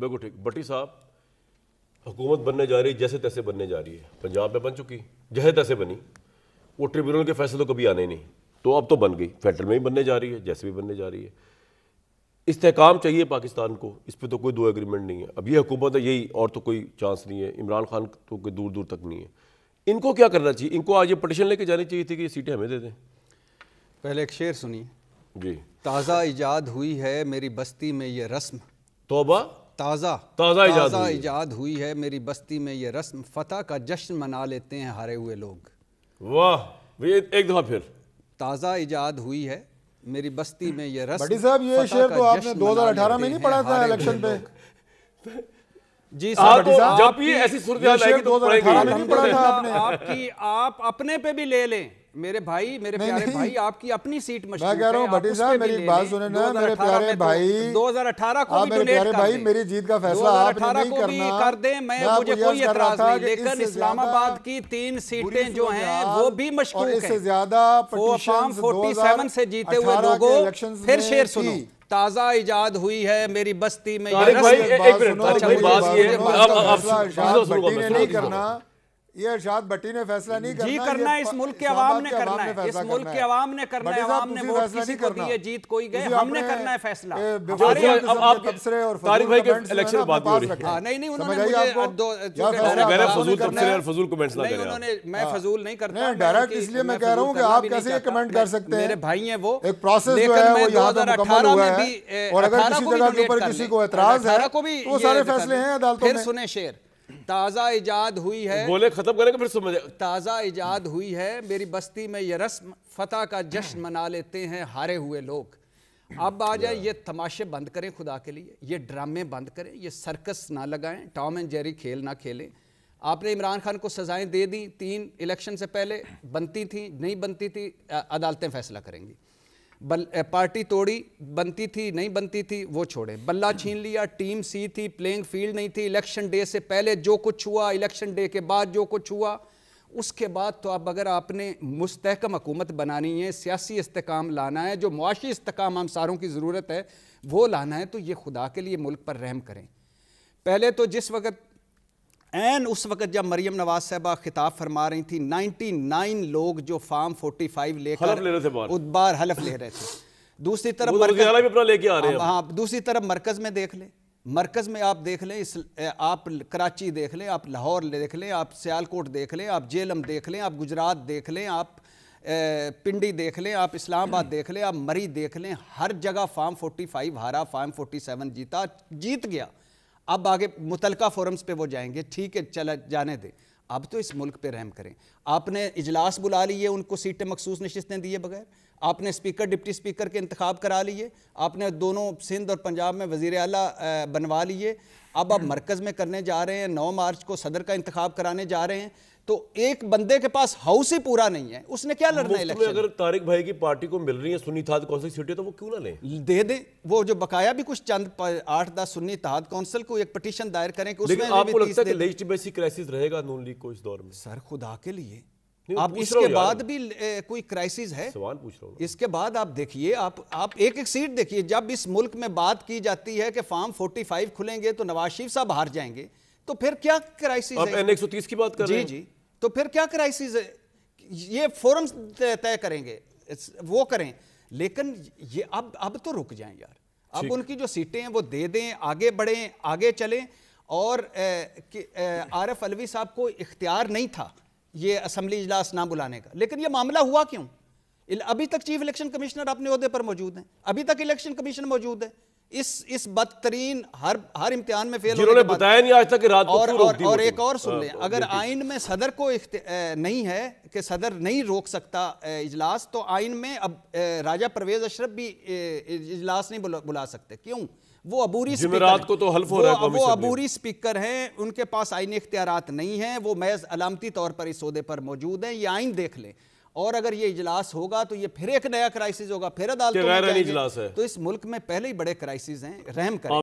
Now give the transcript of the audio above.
बिल्कुल ठीक भट्टी साहब हुकूमत बनने जा रही जैसे तैसे बनने जा रही है पंजाब में बन चुकी जैसे तैसे बनी वो ट्रिब्यूनल के फैसले तो कभी आने नहीं तो अब तो बन गई फेडरल में भी बनने जा रही है जैसे भी बनने जा रही है इस्तेकाम चाहिए पाकिस्तान को इस पर तो कोई दो एग्रीमेंट नहीं है अब ये हुकूमत है यही और तो कोई चांस नहीं है इमरान खान तो कोई दूर दूर तक नहीं है इनको क्या करना चाहिए इनको आज ये पटिशन लेके जानी चाहिए थी कि ये सीटें हमें दे दें पहले एक शेर सुनिए जी ताज़ा ईजाद हुई है मेरी बस्ती में ये रस्म तोबा ताज़ा ताज़ा इजाद, ताजा हुई। हुई है मेरी बस्ती में ये रस्म फतेह का जश्न मना लेते हैं हारे हुए लोग वाह एक दफ़ा फिर ताज़ा इजाद हुई है मेरी बस्ती में ये रस्म बड़ी साहब ये तो शेर तो आपने 2018 में नहीं पढ़ा था इलेक्शन पे जी साहब जब ये ऐसी सूरत आपकी आप अपने पे भी ले लें मेरे भाई मेरे प्यारे नहीं, भाई आपकी अपनी सीट मशीन मैं कह रहा हूँ भट्टी साहब मेरी बात सुने ना मेरे प्यारे भाई दो हजार अठारह को भी प्यारे भाई मेरी जीत का फैसला आपने नहीं को करना भी कर दे मैं मुझे कोई एतराज नहीं लेकिन इस्लामाबाद की तीन सीटें जो हैं वो भी मशकूक हैं इससे ज्यादा फोर्टी सेवन से जीते हुए लोगों फिर शेर सुनो ताजा इजाद हुई है मेरी बस्ती में नहीं करना ये अरशाद भट्टी ने फैसला नहीं करना जी करना इस मुल्क के अवाम ने करना है इस मुल्क के अवाम ने करना है अवाम ने वोट किसी को दिए जीत कोई गए हमने करना है फैसला अब आप तबसरे और तारिक भाई के इलेक्शन की बात हो रही है हाँ, नहीं नहीं तो उन्होंने मुझे दो जो कह रहे फजूल तबसरे और फजूल कमेंट्स ना करें उन्होंने मैं हाँ। फजूल नहीं करता नहीं डायरेक्ट इसलिए मैं कह रहा हूं कि आप कैसे कमेंट कर सकते हैं मेरे भाई हैं वो एक प्रोसेस जो है वो यहां पे मुकम्मल हुआ है और अगर किसी जगह के ऊपर किसी को اعتراض है वो सारे फैसले हैं अदालतों में फिर सुने शेर ताज़ा ईजाद हुई है बोले ख़त्म करेंगे फिर समझ ताज़ा ईजाद हुई है मेरी बस्ती में ये रस्म फतह का जश्न मना लेते हैं हारे हुए लोग अब आ जाए ये तमाशे बंद करें खुदा के लिए ये ड्रामे बंद करें ये सर्कस ना लगाएं टॉम एंड जेरी खेल ना खेलें आपने इमरान खान को सज़ाएं दे दी तीन इलेक्शन से पहले बनती थी नहीं बनती थी अदालतें फैसला करेंगी बल पार्टी तोड़ी बनती थी नहीं बनती थी वो छोड़े बल्ला छीन लिया टीम सी थी प्लेइंग फील्ड नहीं थी इलेक्शन डे से पहले जो कुछ हुआ इलेक्शन डे के बाद जो कुछ हुआ उसके बाद तो अब अगर आपने मुस्तकम हकूमत बनानी है सियासी इस्तकाम लाना है जो मुआशी इस्तकाम हम सारों की ज़रूरत है वो लाना है तो ये खुदा के लिए मुल्क पर रहम करें पहले तो जिस वक्त एन उस वक्त जब मरियम नवाज साहबा खिताब फरमा रही थी 99 लोग जो फार्म 45 लेकर ले उदबार हलफ ले रहे थे दूसरी तरफ तो मरकज लेके आ रहे हैं हाँ, हाँ दूसरी तरफ मरकज में देख लें मरकज़ में आप देख लें इस आप कराची देख लें आप लाहौर देख लें आप सियालकोट देख लें आप जेलम देख लें आप गुजरात देख लें आप पिंडी देख लें आप इस्लामाबाद देख लें आप मरी देख लें हर जगह फार्म 45 हारा फार्म 47 जीता जीत गया अब आगे मुतलका फोरम्स पे वो जाएंगे ठीक है चला जाने दें अब तो इस मुल्क पे रहम करें आपने इजलास बुला लिए उनको सीटें मखसूस नशस्तें दिए बगैर आपने स्पीकर डिप्टी स्पीकर के इंतखब करा लिए आपने दोनों सिंध और पंजाब में वजीर अला बनवा लिए अब आप मरकज़ में करने जा रहे हैं नौ मार्च को सदर का इंतखा कराने जा रहे हैं तो एक बंदे के पास हाउस ही पूरा नहीं है उसने क्या लड़ना है इलेक्शन अगर तारिक भाई की पार्टी को मिल रही है सुन्नी तहत कौंसिल सीटें तो वो क्यों ना लें दे दे वो जो बकाया भी कुछ चंद आठ दस सुन्नी तहत कौंसिल को एक पटिशन दायर करें कि उसमें आपको लगता है कि क्राइसिस रहेगा नून लीग को इस दौर में सर खुदा के लिए आप इसके बाद भी ए, कोई क्राइसिस है सवाल पूछ रहा इसके बाद आप देखिए आप आप एक एक सीट देखिए जब इस मुल्क में बात की जाती है कि फार्म 45 खुलेंगे तो नवाज शरीफ साहब हार जाएंगे तो फिर क्या क्राइसिस आप एन एक की बात कर जी जी तो फिर क्या क्राइसिस है ये फोरम तय करेंगे वो करें लेकिन ये अब अब तो रुक जाए यार अब उनकी जो सीटें हैं वो दे दें आगे बढ़ें आगे चलें और आर एफ अलवी साहब को इख्तियार नहीं था ये असम्बली इजलास ना बुलाने का लेकिन ये मामला हुआ क्यों अभी तक चीफ इलेक्शन कमिश्नर अपने अहदे पर मौजूद हैं अभी तक इलेक्शन कमीशन मौजूद है इस इस बदतरीन हर हर इम्तिहान में फेल होने बताया नहीं आज तक रात और, और, और एक और सुन हाँ, ले अगर आइन में सदर को नहीं है कि सदर नहीं रोक सकता इजलास तो आइन में अब राजा परवेज अशरफ भी इजलास नहीं बुला, बुला सकते क्यों वो अबूरी स्पीकर को तो हल्फ हो रहा है वो अबूरी स्पीकर हैं उनके पास आइनी इख्तियार नहीं है वो मैज अलामती तौर पर इस सौदे पर मौजूद हैं ये आइन देख लें और अगर ये इजलास होगा तो ये फिर एक नया क्राइसिस होगा फिर अदालत तो इस मुल्क में पहले ही बड़े क्राइसिस हैं रहम करें